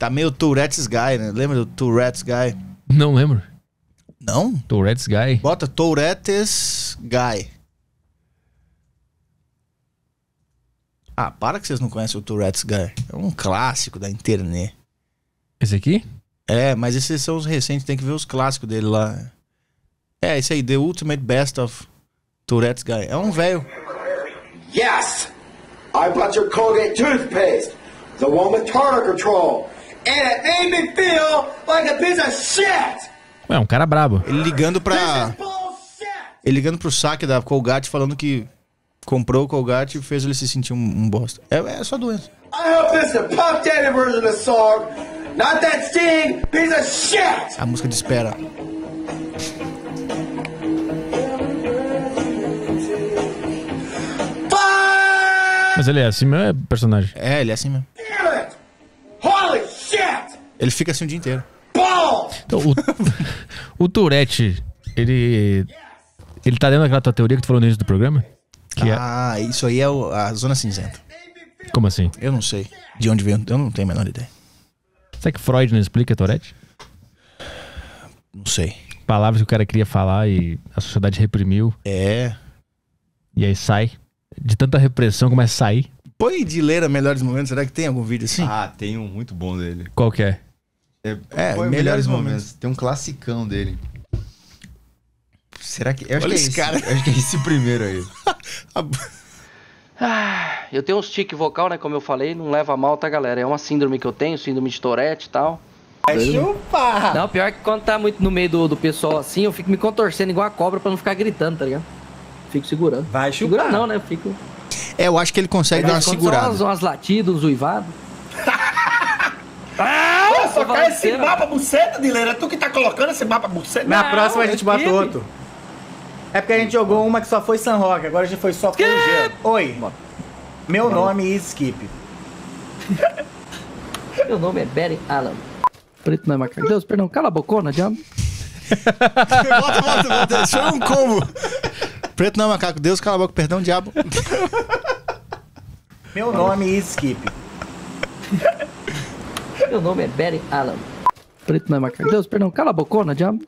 Tá meio Tourette's Guy, né? Lembra do Tourette's Guy? Não lembro. Não? Tourette's Guy. Bota Tourette's Guy. Ah, para que vocês não conhecem o Tourette's Guy. É um clássico da internet. Esse aqui? É, mas esses são os recentes, tem que ver os clássicos dele lá. É, esse aí, The Ultimate Best of Tourette's Guy. É um velho. Yes! I bought your Colgate toothpaste, the one with tartar control and an AMPO like a piece of shit. Ué, um cara brabo. Ele ligando pra. Ele ligando pro saque da Colgate falando que comprou o Colgate e fez ele se sentir um, um bosta. É, é só doença. I hope this is a pop daddy version of the song. Not that sting, piece of shit! A música de espera. Mas ele é assim mesmo, é personagem. É, ele é assim mesmo. Ele fica assim o dia inteiro. Então, o, o Tourette, ele. Ele tá dentro daquela tua teoria que tu falou no início do programa? Que é- ah, é... isso aí é o- a zona cinzenta. Como assim? Eu não sei de onde veio, eu não tenho a menor ideia. Será que Freud não explica Tourette? Não sei. Palavras que o cara queria falar e a sociedade reprimiu, É. e aí sai. De tanta repressão começa a sair. Põe de ler a melhores momentos, será que tem algum vídeo assim? Ah, tem um muito bom dele. Qual que é? É, é melhores, melhores momentos. momentos. Tem um classicão dele. Será que. Eu acho Olha que é esse cara. acho que é esse primeiro aí. Ah, eu tenho um stick vocal, né? Como eu falei, não leva mal, tá, galera? É uma síndrome que eu tenho, síndrome de Tourette e tal. vai chupa! Não, pior que quando tá muito no meio do, do pessoal assim, eu fico me contorcendo igual a cobra pra não ficar gritando, tá ligado? Fico segurando. Vai chupar. Segura não, né? Eu fico. É, eu acho que ele consegue Mas dar uma segurada. São umas, umas latidas, uns uivados. ah! socar esse mapa buceta, Dileira. É tu que tá colocando esse mapa buceta. Na não, próxima a gente é bota outro. É porque a gente jogou uma que só foi San rock agora a gente foi só gelo. Oi. Meu Mano. nome é Skip. Meu nome é Barry Allen. Preto não é macaco. Deus, perdão. Cala a bocona, diabo. volta, volta, volta. Chama um combo. Preto não é macaco. Deus, cala a boca. Perdão, diabo. Meu nome é Skip. Meu nome é Barry Allen. Preto não é Deus, perdão. Cala a bocona, diabo.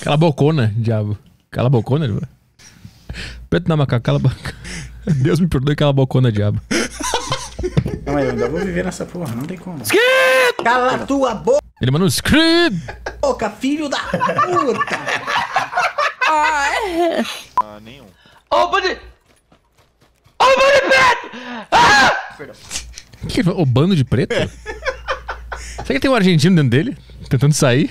Cala a bocona, diabo. Cala a bocona, diabo. Preto não é macaco. Cala a bocona. Deus me perdoe, cala a bocona, diabo. Não, eu ainda vou viver nessa porra, não tem como. Skip! Cala a tua boca! Ele mandou um skip! Boca, filho da puta! ah, é. ah, nenhum. Ô, bandido! Ô, bandido preto! Ah! Perdão. Que, o bando de preto? É. Será que tem um argentino dentro dele? Tentando sair?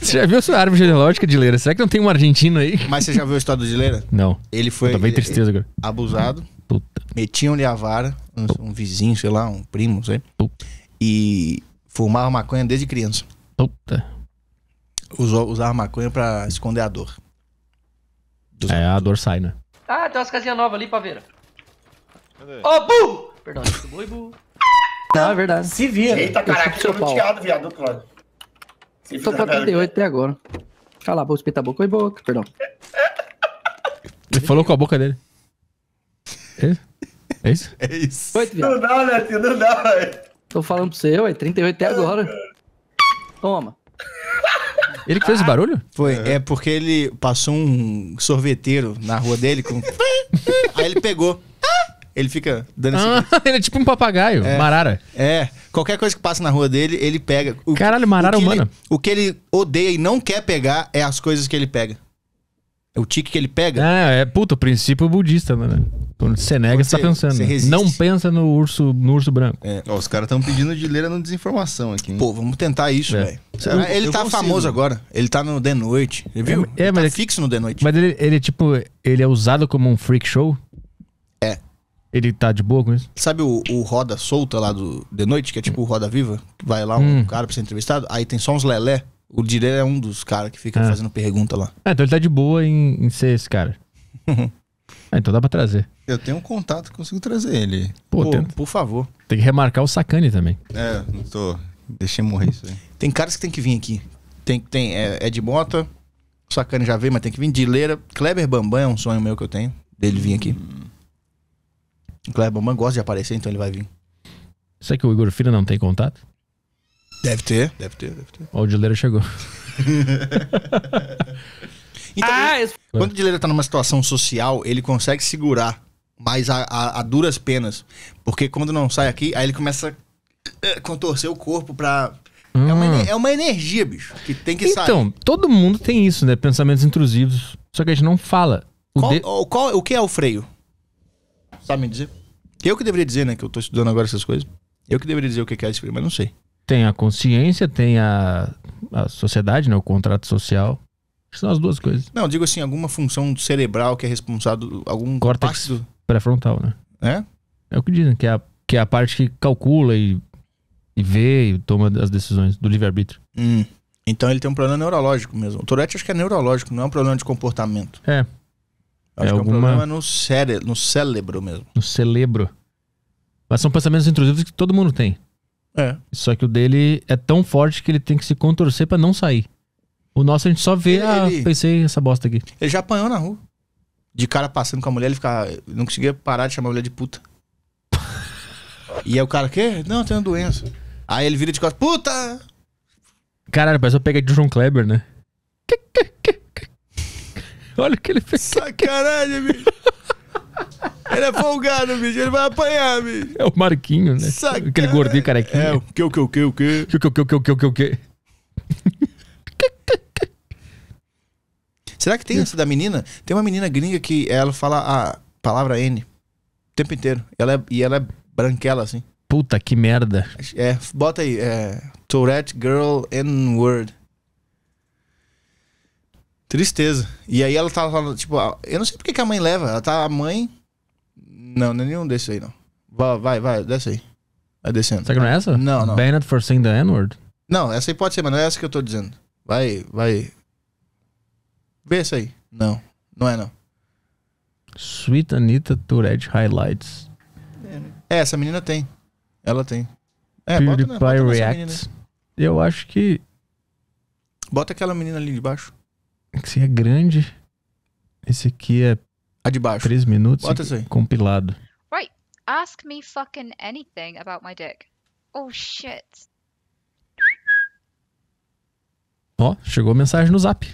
Você já viu a sua árvore genealógica de Leira? Será que não tem um argentino aí? Mas você já viu a história de Leira? Não. Ele foi. Tá bem é, tristeza agora. Abusado. Puta. Metiam-lhe a vara, um, um, vizinho, sei lá, um primo, não sei. Puta. E fumava maconha desde criança. Puta. Usou, usava maconha pra esconder a dor. Dos é, a dor sai, né? Ah, tem umas casinhas novas ali, Paveira. Ô, oh, Bu! Perdão, oi, Bu. Não, é verdade. Se vira. Eita, caraca, eu tô tirado viado Cláudio. Se vira. Né? Tô oito até agora. Cala a boca, espeta a boca. Oi, boca, perdão. Ele falou com a boca dele. É isso? É isso? É isso. Oito, não dá, né, tio? Não dá, velho. Tô falando pro seu, ué. 38 até agora. Toma. Ele que fez ah, o barulho? Foi, é. é. porque ele passou um sorveteiro na rua dele com. Aí ele pegou. Ele fica dando ah, esse... Ele é tipo um papagaio, é, marara. É. Qualquer coisa que passa na rua dele, ele pega. O, Caralho, marara humana. o que ele odeia e não quer pegar é as coisas que ele pega. É o tique que ele pega. É, é, puta, o princípio budista, mano. Quando você nega, você, tá pensando. Você né? não pensa no urso, no urso branco. É. Ó, os caras estão pedindo de ler a desinformação aqui. Hein? Pô, vamos tentar isso, é. velho. Ah, ele eu tá consigo. famoso agora. Ele tá no The Noite. É, viu? É, ele tá mas tá fixo no The Noite. Mas ele, ele, tipo, ele é usado como um freak show? É. Ele tá de boa com isso? Sabe o, o Roda Solta lá do de Noite, que é tipo o Roda Viva? vai lá um Hum. cara pra ser entrevistado, aí tem só uns lelé. O Dire é um dos caras que fica É. fazendo pergunta lá. É, então ele tá de boa em, em ser esse cara. Ah, então dá pra trazer. Eu tenho um contato que consigo trazer ele. Pô, Pô, tem- por favor. Tem que remarcar o Sacani também. É, não tô. Deixei morrer isso aí. Tem caras que tem que vir aqui. Tem, tem é, é Ed Bota Sacane já veio, mas tem que vir. Dileira, Kleber Bambam é um sonho meu que eu tenho, dele vir aqui. Hum. O Kleberman gosta de aparecer, então ele vai vir. Será que o Igor Filho não tem contato? Deve ter, deve ter, deve ter. Ó, o Dileira chegou. então, ah, ele, quando o Dileira tá numa situação social, ele consegue segurar, mas a, a, a duras penas. Porque quando não sai aqui, aí ele começa a eh, contorcer o corpo pra Hum. É, uma, ah. é, uma, energia, bicho, que tem que então, sair. Então, todo mundo tem isso, né? Pensamentos intrusivos. Só que a gente não fala. O, qual, de... qual, o que é o freio? sabe tá me dizer? Eu que deveria dizer, né? Que eu tô estudando agora essas coisas. Eu que deveria dizer o que é isso, é mas não sei. Tem a consciência, tem a, a sociedade, né? O contrato social. São as duas coisas. Não, digo assim, alguma função cerebral que é responsável, algum córtex do... pré-frontal, né? É? É o que dizem, que é a, que é a parte que calcula e, e vê e toma as decisões do livre-arbítrio. Hum. Então ele tem um problema neurológico mesmo. O Tourette acho que é neurológico, não é um problema de comportamento. É. Acho é que alguma... é um problema no cérebro, no cérebro mesmo. No cérebro. Mas são pensamentos intrusivos que todo mundo tem. É. Só que o dele é tão forte que ele tem que se contorcer para não sair. O nosso a gente só vê, ele, ah, ele... pensei essa bosta aqui. Ele já apanhou na rua. De cara passando com a mulher, ele ficava. Não conseguia parar de chamar a mulher de puta. e aí o cara, quê? Não, eu tenho doença. Aí ele vira de costas, puta! Caralho, parece eu pegadinha de João Kleber, né? Olha o que ele fez. Sacanagem, bicho. Ele é folgado, bicho. Ele vai apanhar, bicho. É o Marquinho, né? Sacanagem. Aquele gordinho carequinho. É, o que, o que, o que, o que. O que, o que, o que, o que, o que, o que. Será que tem essa da menina? Tem uma menina gringa que ela fala a palavra N o tempo inteiro. Ela é, e ela é branquela, assim. Puta que merda. É, bota aí. É, Tourette Girl N-Word. Tristeza. E aí ela tava falando, tipo, eu não sei porque que a mãe leva. Ela tá, a mãe. Não, não é nenhum desses aí, não. Vai, vai, vai, desce aí. Vai descendo. Será que não é essa? Não, não. Banned for saying the N-word? Não, essa aí pode ser, mas não é essa que eu tô dizendo. Vai, vai. Vê essa aí. Não, não é não. Sweet Anita Tourette Highlights. É, essa menina tem. Ela tem. É, PewDiePie bota, né, React. Eu acho que. Bota aquela menina ali de baixo. Esse é grande. Esse aqui é. A de baixo. 3 minutos. Bota isso aí. Compilado. Right. Ask me fucking anything about my dick. Oh shit. Ó, oh, chegou a mensagem no zap.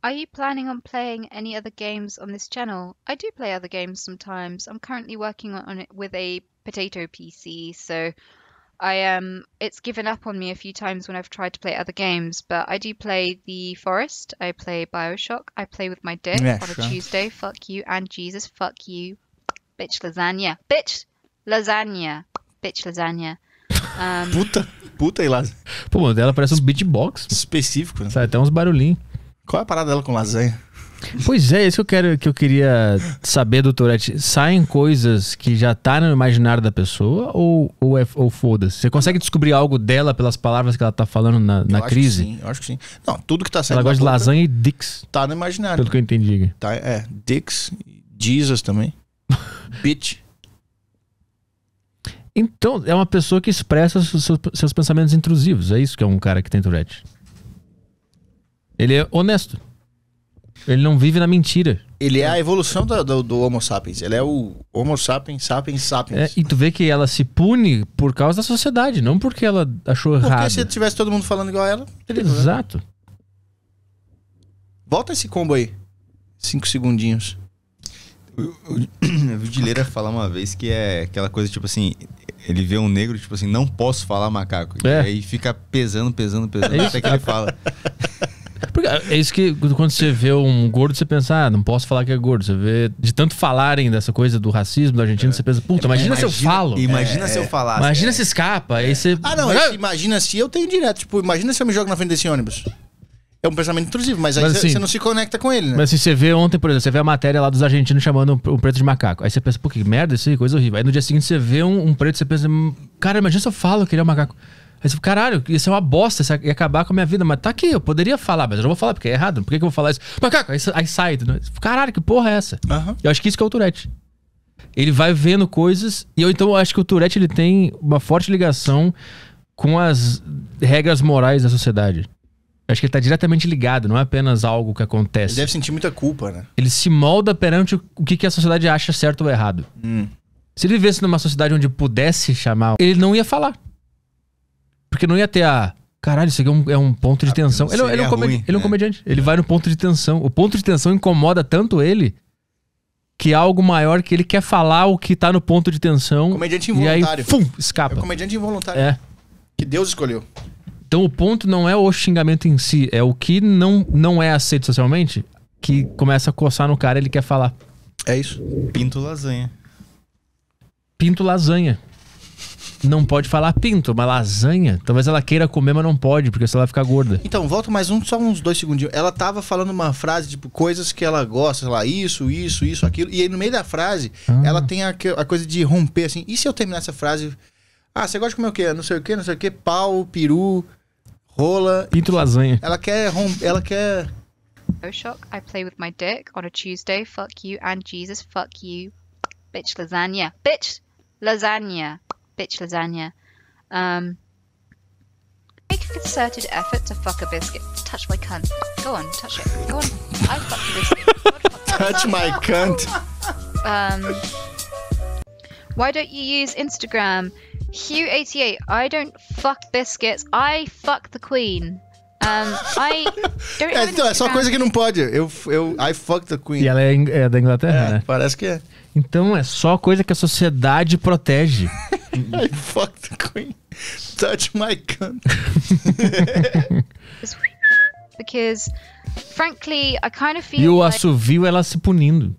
Are you planning on playing any other games on this channel? I do play other games sometimes. I'm currently working on it with a potato PC, so I um it's given up on me a few times when I've tried to play other games, but I do play The Forest, I play BioShock, I play with my dick yeah, on sure. a Tuesday. Fuck you and Jesus, fuck you. Bitch lasagna. Bitch lasagna. Bitch lasagna. Um... puta, puta e lasanha. Pô, mano, dela parece um beatbox. Específico, né? até uns barulhinhos. Qual é a parada dela com lasanha? Pois é, isso que eu quero que eu queria saber, doutorete. Saem coisas que já tá no imaginário da pessoa ou, ou, é, ou foda-se? Você consegue descobrir algo dela pelas palavras que ela tá falando na, na eu crise? Acho que sim, eu acho que sim. Não, tudo que tá saindo. Ela gosta de lasanha e Dix. Tá no imaginário. Pelo que eu entendi. Tá, é, Dix, Jesus também. Bitch. Então, é uma pessoa que expressa seus, seus pensamentos intrusivos. É isso que é um cara que tem Tourette. Ele é honesto. Ele não vive na mentira. Ele é a evolução do, do, do Homo sapiens. Ele é o Homo sapiens, sapiens, sapiens. É, e tu vê que ela se pune por causa da sociedade, não porque ela achou porque errado. Porque se tivesse todo mundo falando igual ela, teria Exato. Problema. Volta esse combo aí. Cinco segundinhos. Eu, eu, eu vi o falar uma vez que é aquela coisa, tipo assim, ele vê um negro, tipo assim, não posso falar macaco. É. E aí fica pesando, pesando, pesando, é até que ele fala. Porque é isso que quando você vê um gordo, você pensa, ah, não posso falar que é gordo. Você vê, de tanto falarem dessa coisa do racismo da Argentina, é. você pensa, puta, imagina, é, imagina, se eu falo. Imagina é. se eu é. falasse Imagina é. se escapa. Aí você. Ah, não, imagina se eu tenho direto. Tipo, imagina se eu me jogo na frente desse ônibus. É um pensamento intrusivo, mas aí mas, assim, você não se conecta com ele, né? Mas assim, você vê ontem, por exemplo, você vê a matéria lá dos argentinos chamando um preto de macaco. Aí você pensa, pô, que merda isso aí, coisa horrível. Aí no dia seguinte você vê um, um preto, você pensa, hum, cara, imagina se eu falo que ele é um macaco. Aí você caralho, isso é uma bosta, isso ia acabar com a minha vida. Mas tá aqui, eu poderia falar, mas eu não vou falar porque é errado. Por que, que eu vou falar isso? Macaco, aí, aí sai. Caralho, que porra é essa? Uhum. Eu acho que isso que é o Tourette. Ele vai vendo coisas, e eu então acho que o Tourette ele tem uma forte ligação com as regras morais da sociedade. Eu acho que ele tá diretamente ligado, não é apenas algo que acontece. Ele deve sentir muita culpa, né? Ele se molda perante o que, que a sociedade acha certo ou errado. Hum. Se ele vivesse numa sociedade onde pudesse chamar, ele não ia falar. Porque não ia ter a. Caralho, isso aqui é um, é um ponto de ah, tensão. Ele, ele, é um é é ruim, ele é um né? comediante. Ele é. vai no ponto de tensão. O ponto de tensão incomoda tanto ele que é algo maior que ele quer falar o que tá no ponto de tensão. Comediante involuntário. E aí, fum, escapa. É o comediante involuntário. É. Que Deus escolheu. Então o ponto não é o xingamento em si, é o que não, não é aceito socialmente que começa a coçar no cara ele quer falar. É isso. Pinto lasanha. Pinto lasanha não pode falar pinto, uma lasanha. Talvez ela queira comer, mas não pode, porque senão ela ficar gorda. Então, volta mais um, só uns dois segundinhos. Ela tava falando uma frase, tipo, coisas que ela gosta, sei lá, isso, isso, isso, aquilo. E aí, no meio da frase, ah. ela tem a, a coisa de romper, assim. E se eu terminar essa frase? Ah, você gosta de comer o quê? Não sei o quê, não sei o quê. Pau, peru, rola. Pinto lasanha. Ela quer romper, ela quer... Shock, I play with my dick on a Tuesday, fuck you and Jesus, fuck you. Bitch lasagna. Bitch lasagna. bitch lasagna. Um, make a concerted effort to fuck a biscuit. Touch my cunt. Go on, touch it. Go on. I biscuit. touch my cunt. Um, why don't you use Instagram? Hugh88, I don't fuck biscuits. I fuck the queen. I don't É, então, é só coisa que não pode. Eu, eu, I fucked the Queen. E ela é, é da Inglaterra, é, né? Parece que é. Então é só coisa que a sociedade protege. I fucked the Queen. Touch my cunt. because frankly, I kind of feel E o like assovio é ela se punindo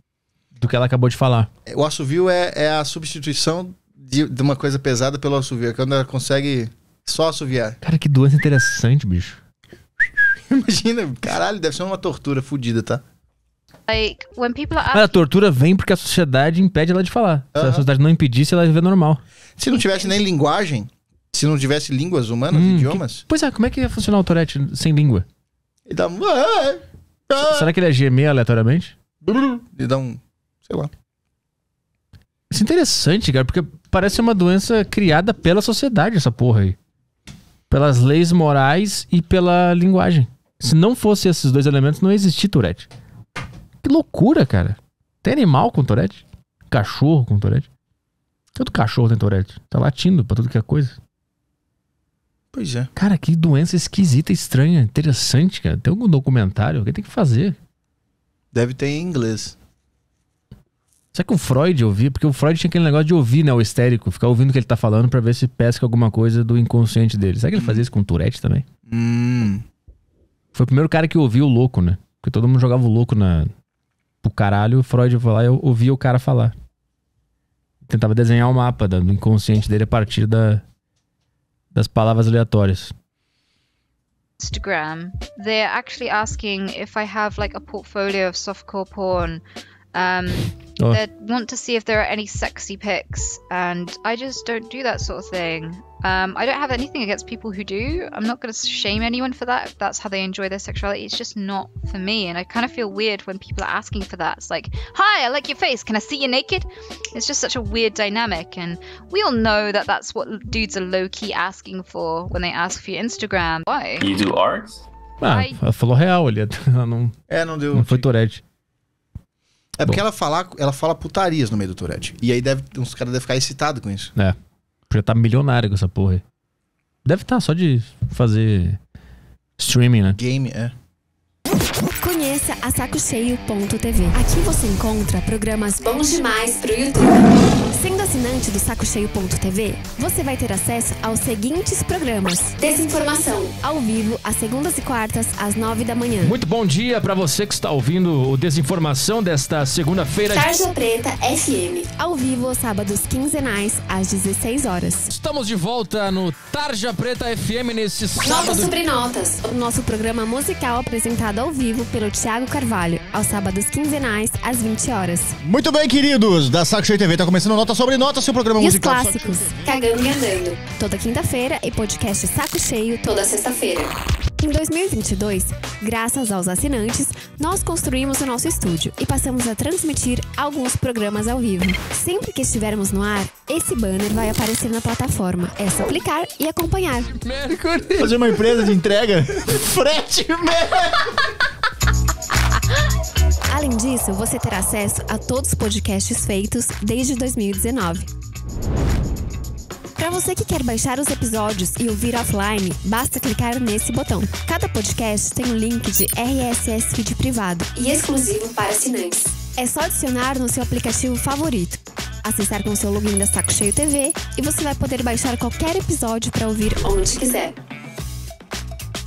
do que ela acabou de falar. O assovio é, é a substituição de, de uma coisa pesada pelo assovio. É quando ela consegue só assoviar. Cara, que doença interessante, bicho. Imagina, caralho, deve ser uma tortura fodida, tá? Like, when people are a tortura vem porque a sociedade impede ela de falar. Se a sociedade não impedisse, ela ia viver normal. Se não tivesse nem linguagem, se não tivesse línguas humanas, Hum, idiomas, Pois é, como é que ia funcionar o Tourette sem língua? ele dá um. Ah, é, é. Será que ele ia gemer aleatoriamente? Ele dá um. Sei lá. Isso é interessante, cara, porque parece uma doença criada pela sociedade, essa porra aí. Pelas leis morais e pela linguagem. Se não fosse esses dois elementos, não existia Tourette. Que loucura, cara. Tem animal com Tourette? Cachorro com Tourette? Todo cachorro tem Tourette. Tá latindo pra tudo que é coisa. Pois é. Cara, que doença esquisita, estranha, interessante, cara. Tem algum documentário? Alguém tem que fazer. Deve ter em inglês. Será que o Freud ouvia? Porque o Freud tinha aquele negócio de ouvir, né? O histérico, ficar ouvindo o que ele tá falando para ver se pesca alguma coisa do inconsciente dele. Será que ele hum. fazia isso com Tourette também? Hum. Foi o primeiro cara que ouviu o louco, né? Porque todo mundo jogava o louco na... pro caralho. O Freud foi lá e eu ouvia o cara falar. Tentava desenhar o um mapa do inconsciente dele a partir da... das palavras aleatórias. Instagram, they're actually asking if I have like a portfolio of softcore porn. Um, oh. They want to see if there are any sexy pics, and I just don't do that sort of thing. Um, I don't have anything against people who do. I'm not going to shame anyone for that. If that's how they enjoy their sexuality. It's just not for me. And I kind of feel weird when people are asking for that. It's like, hi, I like your face. Can I see you naked? It's just such a weird dynamic. And we all know that that's what dudes are low key asking for when they ask for your Instagram. Why? You do art? Ah, ela falou real ali. Ela não, é, não deu. Não foi Tourette. É porque ela fala, ela fala putarias no meio do Tourette. E aí deve, uns caras devem ficar excitados com isso. É. Já tá milionário com essa porra aí. Deve estar tá só de fazer streaming, né? Game, é a sacocheio.tv. Aqui você encontra programas bons demais pro YouTube. Sendo assinante do sacocheio.tv, você vai ter acesso aos seguintes programas: Desinformação, ao vivo às segundas e quartas às nove da manhã. Muito bom dia para você que está ouvindo o Desinformação desta segunda-feira. Tarja Preta FM, ao vivo sábados quinzenais às 16 horas. Estamos de volta no Tarja Preta FM nesses sábado. Notas sobre notas, o nosso programa musical apresentado ao vivo pelo Thiago Carvalho, aos sábados quinzenais, às 20 horas. Muito bem, queridos, da Saco Cheio TV tá começando Nota Sobre Nota, seu programa e musical. os clássicos, Cagando e Andando, toda quinta-feira e podcast Saco Cheio toda sexta-feira. Em 2022, graças aos assinantes, nós construímos o nosso estúdio e passamos a transmitir alguns programas ao vivo. Sempre que estivermos no ar, esse banner vai aparecer na plataforma. É só clicar e acompanhar. Mercury. Fazer uma empresa de entrega? Frete, Mercury! Além disso, você terá acesso a todos os podcasts feitos desde 2019. Para você que quer baixar os episódios e ouvir offline, basta clicar nesse botão. Cada podcast tem um link de RSS feed privado e exclusivo para assinantes. É só adicionar no seu aplicativo favorito, acessar com seu login da Saco Cheio TV e você vai poder baixar qualquer episódio para ouvir onde quiser.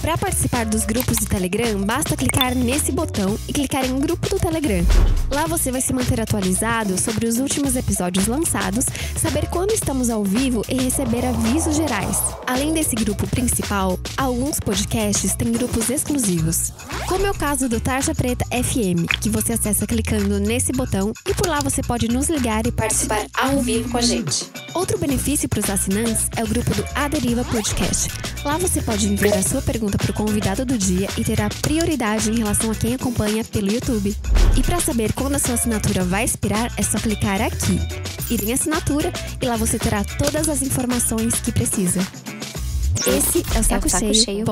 Para participar dos grupos do Telegram, basta clicar nesse botão e clicar em Grupo do Telegram. Lá você vai se manter atualizado sobre os últimos episódios lançados, saber quando estamos ao vivo e receber avisos gerais. Além desse grupo principal, alguns podcasts têm grupos exclusivos, como é o caso do Tarja Preta FM, que você acessa clicando nesse botão e por lá você pode nos ligar e participar ao vivo com a gente. Outro benefício para os assinantes é o grupo do Aderiva Podcast Lá você pode enviar a sua pergunta para o convidado do dia e terá prioridade em relação a quem acompanha pelo YouTube. E para saber quando a sua assinatura vai expirar, é só clicar aqui, ir em assinatura e lá você terá todas as informações que precisa. Esse é o saco, é saco cheio,